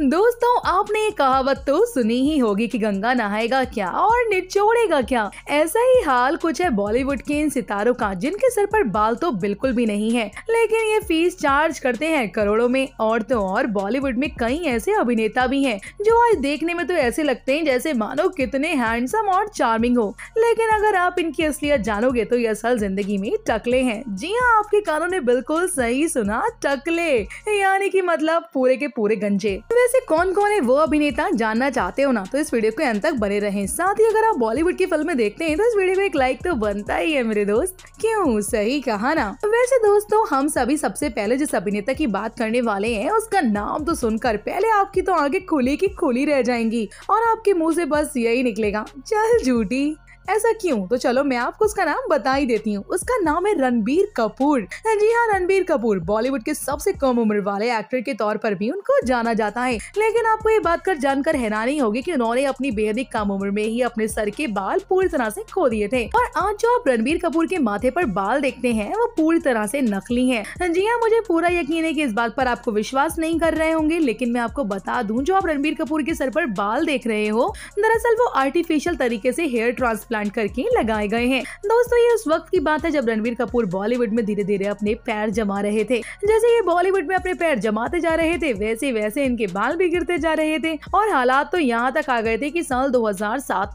दोस्तों आपने ये कहावत तो सुनी ही होगी कि गंगा नहाएगा क्या और निचोड़ेगा क्या ऐसा ही हाल कुछ है बॉलीवुड के इन सितारों का जिनके सिर पर बाल तो बिल्कुल भी नहीं है लेकिन ये फीस चार्ज करते हैं करोड़ों में और तो और बॉलीवुड में कई ऐसे अभिनेता भी हैं जो आज देखने में तो ऐसे लगते हैं जैसे मानो कितने हैंडसम और चार्मिंग हो लेकिन अगर आप इनकी असलियत जानोगे तो ये असल जिंदगी में टकले है जी हाँ आपके कानों ने बिल्कुल सही सुना टकले यानी की मतलब पूरे के पूरे गंजे में से कौन कौन है वो अभिनेता जानना चाहते हो ना तो इस वीडियो के अंत तक बने रहे साथ ही अगर आप बॉलीवुड की फिल्में देखते हैं तो इस वीडियो को एक लाइक तो बनता ही है मेरे दोस्त क्यों सही कहा ना तो वैसे दोस्तों हम सभी सबसे पहले जिस अभिनेता की बात करने वाले हैं उसका नाम तो सुनकर पहले आपकी तो आगे खुली की खुली रह जाएंगी और आपके मुँह ऐसी बस यही निकलेगा चल झूठी ऐसा क्यों तो चलो मैं आपको उसका नाम बता ही देती हूँ उसका नाम है रणबीर कपूर जी हाँ रणबीर कपूर बॉलीवुड के सबसे कम उम्र वाले एक्टर के तौर पर भी उनको जाना जाता है लेकिन आपको ये बात कर जानकर हैरानी होगी की उन्होंने अपनी बेहद ही कम उम्र में ही अपने सर के बाल पूरी तरह से खो दिए थे और आज जो आप रणबीर कपूर के माथे पर बाल देखते हैं वो पूरी तरह से नकली है जी हाँ मुझे पूरा यकीन है की इस बात पर आपको विश्वास नहीं कर रहे होंगे लेकिन मैं आपको बता दूँ जो आप रणबीर कपूर के सर पर बाल देख रहे हो दरअसल वो आर्टिफिशियल तरीके ऐसी हेयर ट्रांसप्लांट प्लांट करके लगाए गए हैं दोस्तों ये उस वक्त की बात है जब रणबीर कपूर बॉलीवुड में धीरे धीरे अपने पैर जमा रहे थे जैसे ये बॉलीवुड में अपने पैर जमाते जा रहे थे वैसे वैसे इनके बाल भी गिरते जा रहे थे और हालात तो यहाँ तक आ गए थे की साल दो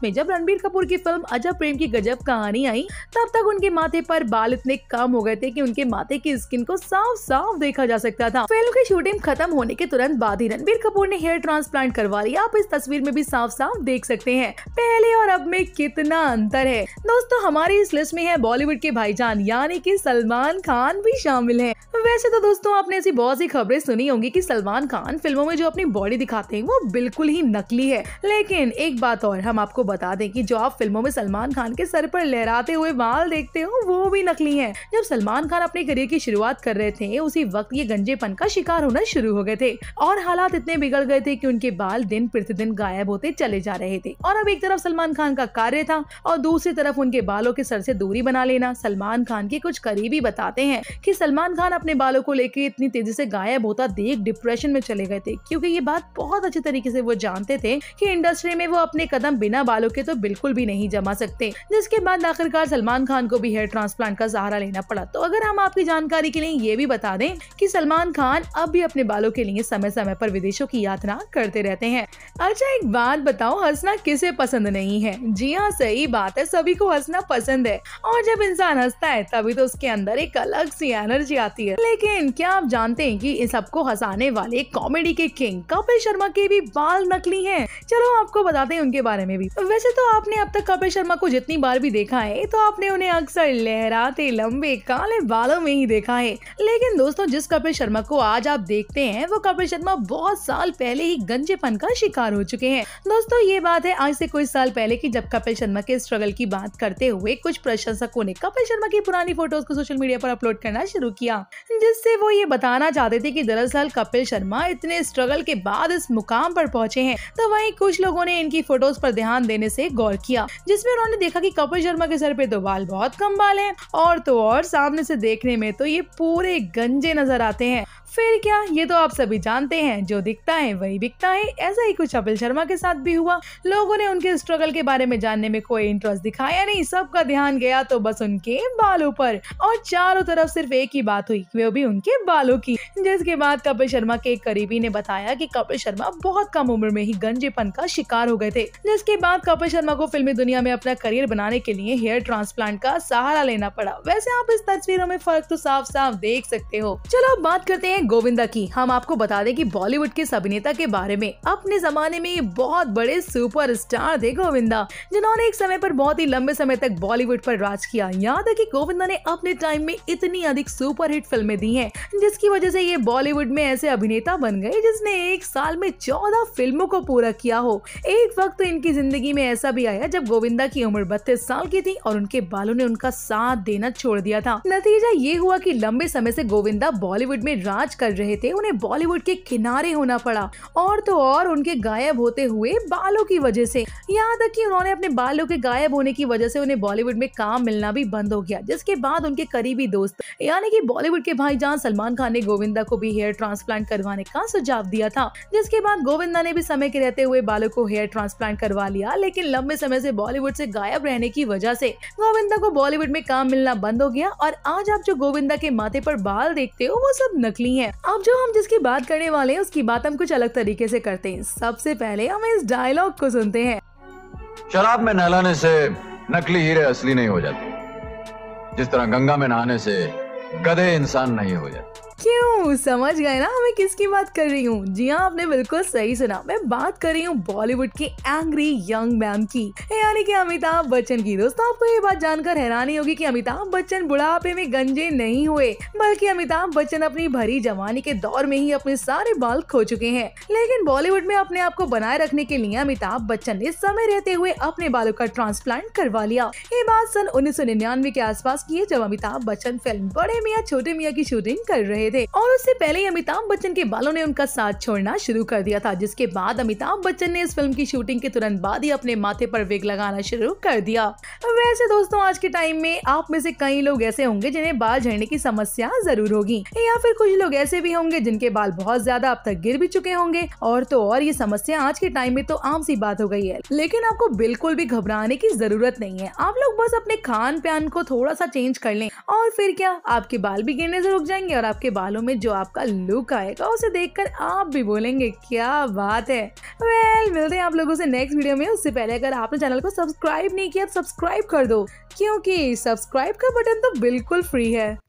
में जब रणबीर कपूर की फिल्म अजब प्रेम की गजब कहानी आई तब तक उनके माथे पर बाल इतने कम हो गए थे की उनके माथे की स्किन को साफ साफ देखा जा सकता था फिल्म की शूटिंग खत्म होने के तुरंत बाद ही रणबीर कपूर ने हेयर ट्रांसप्लांट करवा लिया आप इस तस्वीर में भी साफ साफ देख सकते हैं पहले और अब में कितना अंतर है दोस्तों हमारी इस लिस्ट में है बॉलीवुड के भाईजान यानी कि सलमान खान भी शामिल है वैसे तो दोस्तों आपने ऐसी बहुत सी खबरें सुनी होंगी कि सलमान खान फिल्मों में जो अपनी बॉडी दिखाते हैं वो बिल्कुल ही नकली है लेकिन एक बात और हम आपको बता दें कि जो आप फिल्मों में सलमान खान के सर पर लहराते हुए बाल देखते हो वो भी नकली है जब सलमान खान अपने करियर की शुरुआत कर रहे थे उसी वक्त ये गंजेपन का शिकार होना शुरू हो गए थे और हालात इतने बिगड़ गए थे की उनके बाल दिन प्रतिदिन गायब होते चले जा रहे थे और अब एक तरफ सलमान खान का कार्य था और दूसरी तरफ उनके बालों के सर से दूरी बना लेना सलमान खान के कुछ करीबी बताते हैं कि सलमान खान अपने बालों को लेकर इतनी तेजी से गायब होता देख डिप्रेशन में चले गए थे क्योंकि ये बात बहुत अच्छे तरीके से वो जानते थे कि इंडस्ट्री में वो अपने कदम बिना बालों के तो बिल्कुल भी नहीं जमा सकते जिसके बाद आखिरकार सलमान खान को भी हेयर ट्रांसप्लांट का सहारा लेना पड़ा तो अगर हम आपकी जानकारी के लिए ये भी बता दें कि सलमान खान अब भी अपने बालों के लिए समय समय पर विदेशों की यात्रा करते रहते हैं अच्छा एक बात बताओ हंसना किसे पसंद नहीं है जी हाँ सही ही बात है सभी को हंसना पसंद है और जब इंसान हंसता है तभी तो उसके अंदर एक अलग सी एनर्जी आती है लेकिन क्या आप जानते हैं कि इन सबको हंसाने वाले कॉमेडी के किंग कपिल शर्मा के भी बाल नकली हैं चलो आपको बताते हैं उनके बारे में भी वैसे तो आपने अब तक कपिल शर्मा को जितनी बार भी देखा है तो आपने उन्हें अक्सर लहराते लंबे काले बालों में ही देखा है लेकिन दोस्तों जिस कपिल शर्मा को आज आप देखते हैं वो कपिल शर्मा बहुत साल पहले ही गंजेपन का शिकार हो चुके हैं दोस्तों ये बात है आज से कुछ साल पहले की जब कपिल शर्मा के के स्ट्रगल की बात करते हुए कुछ प्रशंसकों ने कपिल शर्मा की पुरानी फोटोज को सोशल मीडिया पर अपलोड करना शुरू किया जिससे वो ये बताना चाहते थे कि दरअसल कपिल शर्मा इतने स्ट्रगल के बाद इस मुकाम पर पहुंचे हैं तो वहीं कुछ लोगों ने इनकी फोटोज पर ध्यान देने से गौर किया जिसमें उन्होंने देखा कि कपिल शर्मा के सर पे तो बाल बहुत कम बाल हैं और तो और सामने से देखने में तो ये पूरे गंजे नजर आते हैं फिर क्या ये तो आप सभी जानते हैं जो दिखता है वही बिकता है ऐसा ही कुछ कपिल शर्मा के साथ भी हुआ लोगों ने उनके स्ट्रगल के बारे में जानने में कोई इंटरेस्ट दिखाया नहीं सबका ध्यान गया तो बस उनके बालों पर और चारों तरफ सिर्फ एक ही बात हुई वो भी उनके बालों की जिसके बाद कपिल शर्मा के एक करीबी ने बताया की कपिल शर्मा बहुत कम उम्र में ही गंजेपन का शिकार हो गए थे जिसके बाद कपिल शर्मा को फिल्मी दुनिया में अपना करियर बनाने के लिए हेयर ट्रांसप्लांट का सहारा लेना पड़ा वैसे आप इस तस्वीरों में फर्क तो साफ साफ देख सकते हो चलो बात करते हैं गोविंदा की हम आपको बता दें कि बॉलीवुड के इस अभिनेता के बारे में अपने जमाने में बहुत बड़े सुपर स्टार थे गोविंदा जिन्होंने एक समय पर बहुत ही लंबे समय तक बॉलीवुड पर राज किया याद है कि गोविंदा ने अपने टाइम में इतनी अधिक सुपरहिट फिल्में दी हैं जिसकी वजह से ये बॉलीवुड में ऐसे अभिनेता बन गए जिसने एक साल में चौदह फिल्मों को पूरा किया हो एक वक्त तो इनकी जिंदगी में ऐसा भी आया जब गोविंदा की उम्र बत्तीस साल की थी और उनके बालों ने उनका साथ देना छोड़ दिया था नतीजा ये हुआ की लंबे समय ऐसी गोविंदा बॉलीवुड में राज कर रहे थे उन्हें बॉलीवुड के किनारे होना पड़ा और तो और उनके गायब होते हुए बालों की वजह से यहाँ तक कि उन्होंने अपने बालों के गायब होने की वजह से उन्हें बॉलीवुड में काम मिलना भी बंद हो गया जिसके बाद उनके करीबी दोस्त यानी कि बॉलीवुड के भाई सलमान खान ने गोविंदा को भी हेयर ट्रांसप्लांट करवाने का सुझाव दिया था जिसके बाद गोविंदा ने भी समय के रहते हुए बालों को हेयर ट्रांसप्लांट करवा लिया लेकिन लंबे समय से बॉलीवुड से गायब रहने की वजह से गोविंदा को बॉलीवुड में काम मिलना बंद हो गया और आज आप जो गोविंदा के माथे पर बाल देखते हो वो सब नकली है है अब जो हम जिसकी बात करने वाले हैं उसकी बात हम कुछ अलग तरीके से करते हैं सबसे पहले हम इस डायलॉग को सुनते हैं शराब में नहलाने से नकली हीरे असली नहीं हो जाते जिस तरह गंगा में नहाने से गधे इंसान नहीं हो जाते क्यों समझ गए ना मैं किसकी बात कर रही हूँ जी हाँ आपने बिल्कुल सही सुना मैं बात कर रही हूँ बॉलीवुड की एंग्री यंग मैम की यानी कि अमिताभ बच्चन की दोस्तों आपको ये बात जानकर हैरानी होगी कि अमिताभ बच्चन बुढ़ापे में गंजे नहीं हुए बल्कि अमिताभ बच्चन अपनी भरी जवानी के दौर में ही अपने सारे बाल खो चुके हैं लेकिन बॉलीवुड में अपने आप को बनाए रखने के लिए अमिताभ बच्चन ने समय रहते हुए अपने बालों का ट्रांसप्लांट करवा लिया ये बात सन उन्नीस के आसपास की है जब अमिताभ बच्चन फिल्म बड़े मियाँ छोटे मियाँ की शूटिंग कर रहे रहे थे और उससे पहले ही अमिताभ बच्चन के बालों ने उनका साथ छोड़ना शुरू कर दिया था जिसके बाद अमिताभ बच्चन ने इस फिल्म की शूटिंग के तुरंत बाद ही अपने माथे पर वेग लगाना शुरू कर दिया वैसे दोस्तों आज के टाइम में आप में से कई लोग ऐसे होंगे जिन्हें बाल झड़ने की समस्या जरूर होगी या फिर कुछ लोग ऐसे भी होंगे जिनके बाल बहुत ज्यादा अब तक गिर भी चुके होंगे और तो और ये समस्या आज के टाइम में तो आम सी बात हो गई है लेकिन आपको बिल्कुल भी घबराने की जरूरत नहीं है आप लोग बस अपने खान पान को थोड़ा सा चेंज कर लें और फिर क्या आपके बाल भी गिरने से रुक जाएंगे और आपके बालों में जो आपका लुक आएगा उसे देखकर आप भी बोलेंगे क्या बात है वेल well, मिलते हैं आप लोगों से नेक्स्ट वीडियो में उससे पहले अगर आपने चैनल को सब्सक्राइब नहीं किया तो सब्सक्राइब कर दो क्योंकि सब्सक्राइब का बटन तो बिल्कुल फ्री है